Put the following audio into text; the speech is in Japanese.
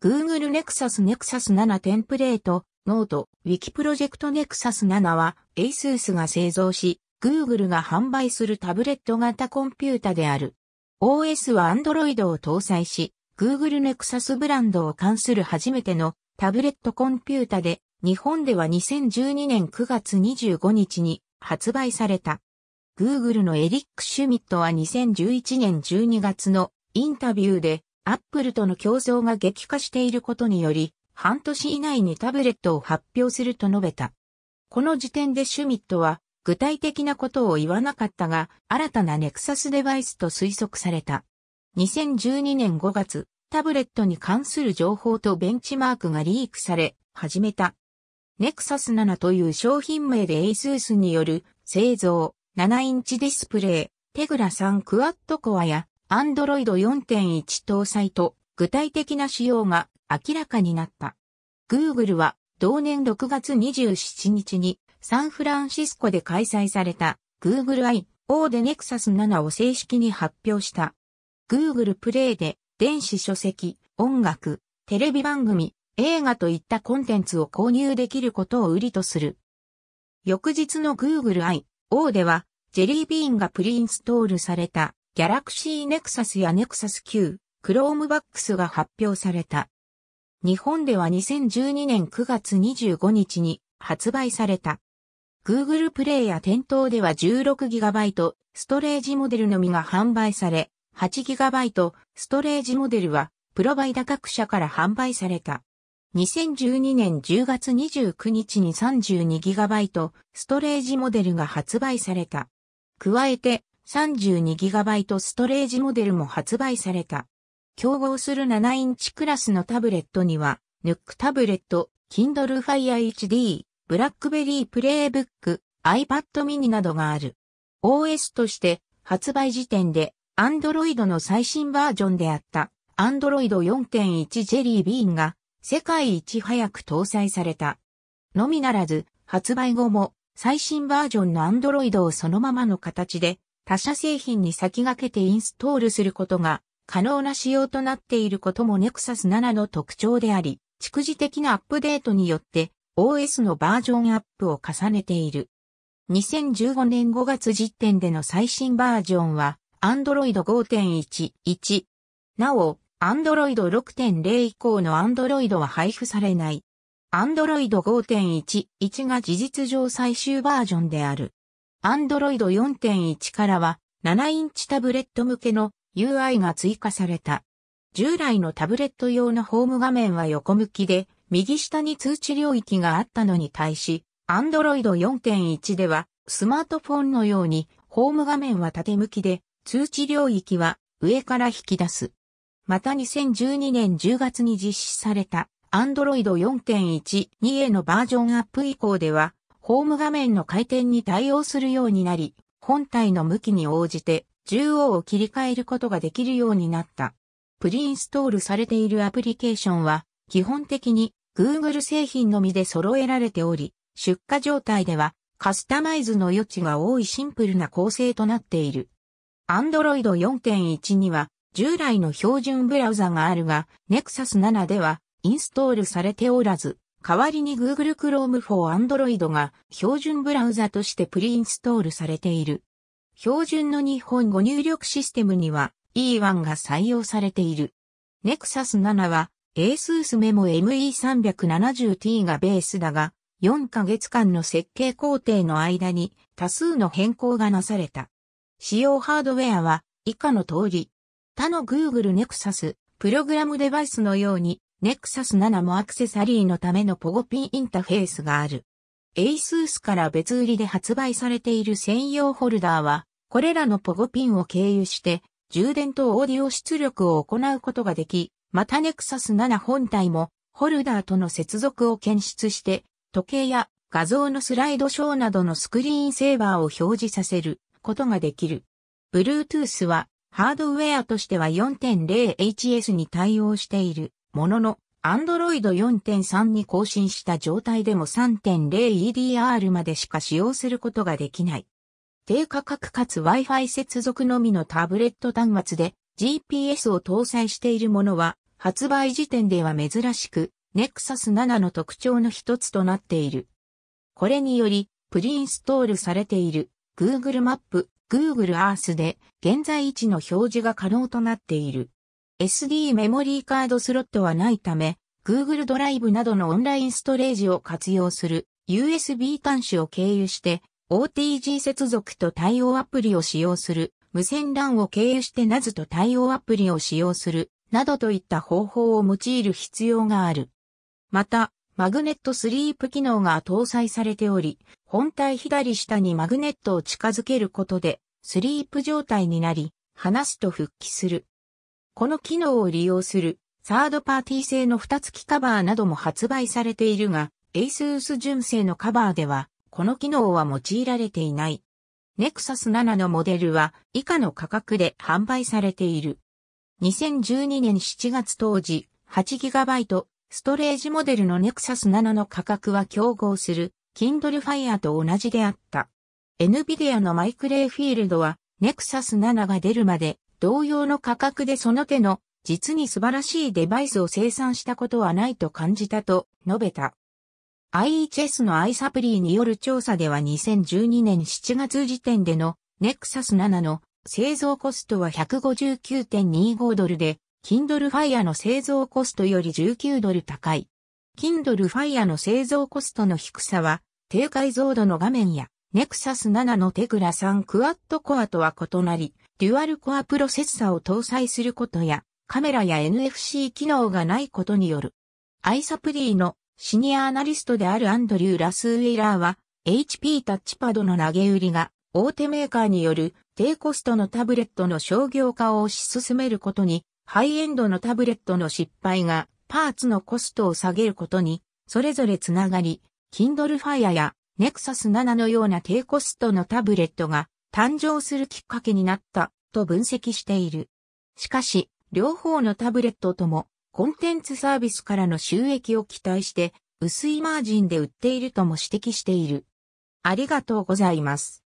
Google Nexus Nexus 7テンプレート、ノート、Wiki プロジェクト Nexus 7は ASUS が製造し、Google が販売するタブレット型コンピュータである。OS は Android を搭載し、Google Nexus ブランドを関する初めてのタブレットコンピュータで、日本では2012年9月25日に発売された。Google のエリック・シュミットは2011年12月のインタビューでアップルとの競争が激化していることにより、半年以内にタブレットを発表すると述べた。この時点でシュミットは、具体的なことを言わなかったが、新たなネクサスデバイスと推測された。2012年5月、タブレットに関する情報とベンチマークがリークされ、始めた。ネクサス7という商品名で ASUS による製造、7インチディスプレイ、テグラ3クワッドコアや Android 4.1搭載と具体的な仕様が明らかになった。Google は同年6月27日にサンフランシスコで開催された Google I.O. で Nexus 7を正式に発表した。Google プレイで電子書籍、音楽、テレビ番組、映画といったコンテンツを購入できることを売りとする。翌日の Google I.O. ではジェリービーンがプリインストールされたギャラクシーネクサスやネクサス Q、クロームバックスが発表された。日本では2012年9月25日に発売された。Google プレイや店頭では 16GB ストレージモデルのみが販売され、8GB ストレージモデルはプロバイダ各社から販売された。2012年10月29日に 32GB ストレージモデルが発売された。加えて 32GB ストレージモデルも発売された。競合する7インチクラスのタブレットには、ヌックタブレット、Kindle Fire HD、BlackBerry Playbook、iPad mini などがある。OS として発売時点で Android の最新バージョンであった Android 4.1 Jelly Bean が世界一早く搭載された。のみならず発売後も最新バージョンの Android をそのままの形で他社製品に先駆けてインストールすることが可能な仕様となっていることも Nexus 7の特徴であり、逐次的なアップデートによって OS のバージョンアップを重ねている。2015年5月時点での最新バージョンは Android 5.11。なお、Android 6.0以降の Android は配布されない。Android 5.11が事実上最終バージョンである。Android 4.1からは7インチタブレット向けの UI が追加された。従来のタブレット用のホーム画面は横向きで、右下に通知領域があったのに対し、Android 4.1ではスマートフォンのようにホーム画面は縦向きで、通知領域は上から引き出す。また2012年10月に実施された Android 4.12へのバージョンアップ以降では、ホーム画面の回転に対応するようになり、本体の向きに応じて中央を切り替えることができるようになった。プリインストールされているアプリケーションは、基本的に Google 製品のみで揃えられており、出荷状態ではカスタマイズの余地が多いシンプルな構成となっている。Android 4.1には従来の標準ブラウザがあるが、Nexus 7ではインストールされておらず、代わりに Google Chrome for Android が標準ブラウザとしてプリインストールされている。標準の日本語入力システムには E1 が採用されている。Nexus 7は ASUS MEMO ME370T がベースだが、4ヶ月間の設計工程の間に多数の変更がなされた。使用ハードウェアは以下の通り、他の Google Nexus プログラムデバイスのようにネクサス7もアクセサリーのためのポゴピンインターフェースがある。エイスースから別売りで発売されている専用ホルダーは、これらのポゴピンを経由して、充電とオーディオ出力を行うことができ、またネクサス7本体も、ホルダーとの接続を検出して、時計や画像のスライドショーなどのスクリーンセーバーを表示させることができる。Bluetooth はハードウェアとしては 4.0HS に対応している。ものの、Android 4.3に更新した状態でも 3.0EDR までしか使用することができない。低価格かつ Wi-Fi 接続のみのタブレット端末で GPS を搭載しているものは発売時点では珍しく Nexus 7の特徴の一つとなっている。これによりプリインストールされている Google マップ、Google Earth で現在位置の表示が可能となっている。SD メモリーカードスロットはないため、Google ドライブなどのオンラインストレージを活用する USB 端子を経由して OTG 接続と対応アプリを使用する、無線 LAN を経由して NAS と対応アプリを使用する、などといった方法を用いる必要がある。また、マグネットスリープ機能が搭載されており、本体左下にマグネットを近づけることで、スリープ状態になり、離すと復帰する。この機能を利用するサードパーティー製の蓋付きカバーなども発売されているが、ASUS 純正のカバーでは、この機能は用いられていない。Nexus 7のモデルは以下の価格で販売されている。2012年7月当時、8GB ストレージモデルの Nexus 7の価格は競合する Kindle Fire と同じであった。NVIDIA のマイクレイフィールドは Nexus 7が出るまで同様の価格でその手の実に素晴らしいデバイスを生産したことはないと感じたと述べた。IHS の i サプリによる調査では2012年7月時点でのネクサス7の製造コストは159.25ドルで、Kindle Fire の製造コストより19ドル高い。Kindle Fire の製造コストの低さは、低解像度の画面や、Nexus 7のテグラ3クワッドコアとは異なり、デュアルコアプロセッサを搭載することや、カメラや NFC 機能がないことによる。アイサプリ l のシニアアナリストであるアンドリュー・ラスウィラーは、HP タッチパドの投げ売りが、大手メーカーによる低コストのタブレットの商業化を推し進めることに、ハイエンドのタブレットの失敗がパーツのコストを下げることに、それぞれつながり、Kindle Fire や Nexus 7のような低コストのタブレットが誕生するきっかけになったと分析している。しかし、両方のタブレットともコンテンツサービスからの収益を期待して薄いマージンで売っているとも指摘している。ありがとうございます。